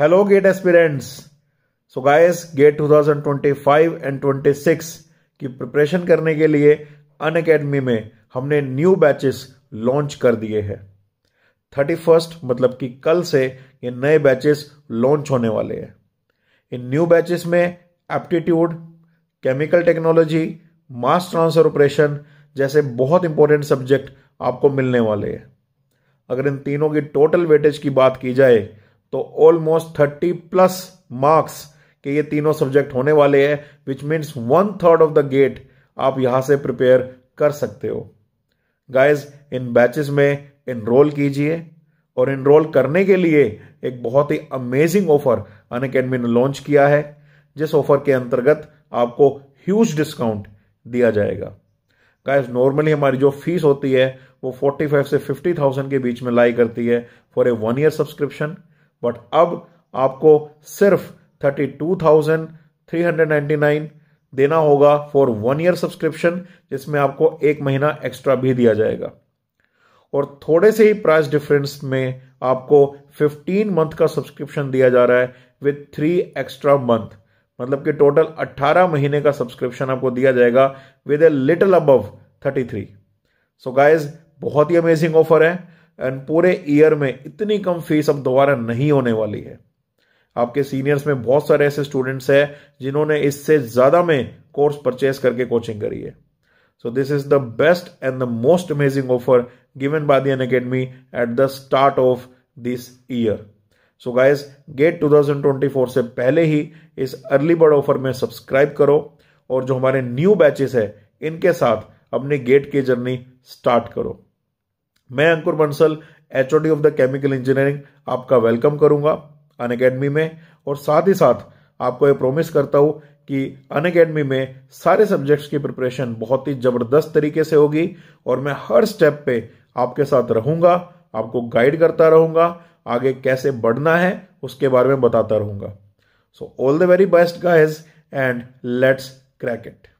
hello GATE aspirants so guys GATE 2025 and 26 की preparation करने के लिए अन अकेडमी में हमने न्यू बैचेस लॉन्च कर दिए हैं थर्टी फर्स्ट मतलब कि कल से ये नए बैचेस लॉन्च होने वाले हैं इन न्यू बैचेस में aptitude chemical technology mass transfer operation जैसे बहुत इंपॉर्टेंट सब्जेक्ट आपको मिलने वाले हैं अगर इन तीनों की टोटल वेटेज की बात की जाए तो ऑलमोस्ट थर्टी प्लस मार्क्स के ये तीनों सब्जेक्ट होने वाले हैं which means one third of the GATE आप यहां से प्रिपेयर कर सकते हो गाइज इन बैचेस में इनरोल कीजिए और इनरोल करने के लिए एक बहुत ही अमेजिंग ऑफर अन अकेडमी ने लॉन्च किया है जिस ऑफर के अंतर्गत आपको ह्यूज डिस्काउंट दिया जाएगा गाइज नॉर्मली हमारी जो फीस होती है वो 45 से 50,000 के बीच में लाई करती है for a one year subscription but अब आपको सिर्फ thirty two thousand three hundred ninety nine देना होगा फॉर वन ईयर सब्सक्रिप्शन जिसमें आपको एक महीना एक्स्ट्रा भी दिया जाएगा और थोड़े से ही प्राइस डिफरेंस में आपको 15 मंथ का सब्सक्रिप्शन दिया जा रहा है विथ थ्री एक्स्ट्रा मंथ मतलब कि टोटल 18 महीने का सब्सक्रिप्शन आपको दिया जाएगा with a little above 33 so guys बहुत ही अमेजिंग ऑफर है एंड पूरे ईयर में इतनी कम फीस अब दोबारा नहीं होने वाली है आपके सीनियर्स में बहुत सारे ऐसे स्टूडेंट्स हैं जिन्होंने इससे ज़्यादा में कोर्स परचेस करके कोचिंग करी है so this is the best and the most amazing offer given by by Unacademy at the start of this year so guys, GATE 2024 से पहले ही इस अर्ली बर्ड ऑफर में सब्सक्राइब करो और जो हमारे न्यू बैचेस है इनके साथ अपने गेट की जर्नी स्टार्ट करो मैं Ankur Bansal H of the chemical engineering आपका वेलकम करूंगा अन अकेडमी में और साथ ही साथ आपको ये प्रोमिस करता हूँ कि अन अकेडमी में सारे सब्जेक्ट्स की प्रिपरेशन बहुत ही ज़बरदस्त तरीके से होगी और मैं हर स्टेप पे आपके साथ रहूँगा आपको गाइड करता रहूँगा आगे कैसे बढ़ना है उसके बारे में बताता रहूंगा so all the very best guys and let's crack it